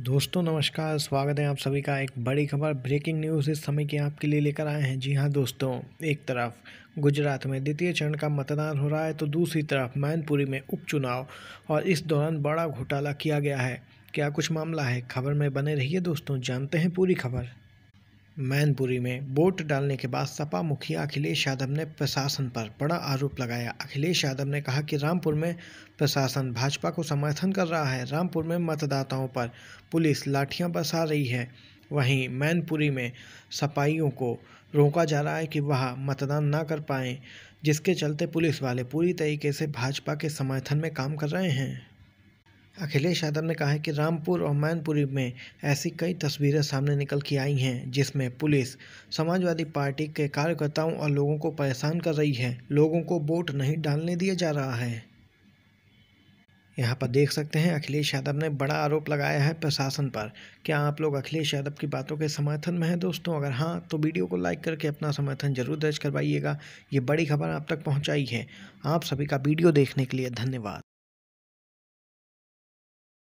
दोस्तों नमस्कार स्वागत है आप सभी का एक बड़ी खबर ब्रेकिंग न्यूज़ इस समय की आपके लिए लेकर आए हैं जी हाँ दोस्तों एक तरफ गुजरात में द्वितीय चरण का मतदान हो रहा है तो दूसरी तरफ मैनपुरी में उपचुनाव और इस दौरान बड़ा घोटाला किया गया है क्या कुछ मामला है खबर में बने रहिए दोस्तों जानते हैं पूरी खबर मैनपुरी में वोट डालने के बाद सपा मुखिया अखिलेश यादव ने प्रशासन पर बड़ा आरोप लगाया अखिलेश यादव ने कहा कि रामपुर में प्रशासन भाजपा को समर्थन कर रहा है रामपुर में मतदाताओं पर पुलिस लाठियां बरसा रही है वहीं मैनपुरी में सपाइयों को रोका जा रहा है कि वह मतदान ना कर पाएं जिसके चलते पुलिस वाले पूरी तरीके से भाजपा के समर्थन में काम कर रहे हैं अखिलेश यादव ने कहा है कि रामपुर और मैनपुरी में ऐसी कई तस्वीरें सामने निकल के आई हैं जिसमें पुलिस समाजवादी पार्टी के कार्यकर्ताओं और लोगों को परेशान कर रही है लोगों को वोट नहीं डालने दिया जा रहा है यहाँ पर देख सकते हैं अखिलेश यादव ने बड़ा आरोप लगाया है प्रशासन पर क्या आप लोग अखिलेश यादव की बातों के समर्थन में हैं दोस्तों अगर हाँ तो वीडियो को लाइक करके अपना समर्थन जरूर दर्ज करवाइएगा ये बड़ी खबर आप तक पहुँचाई है आप सभी का वीडियो देखने के लिए धन्यवाद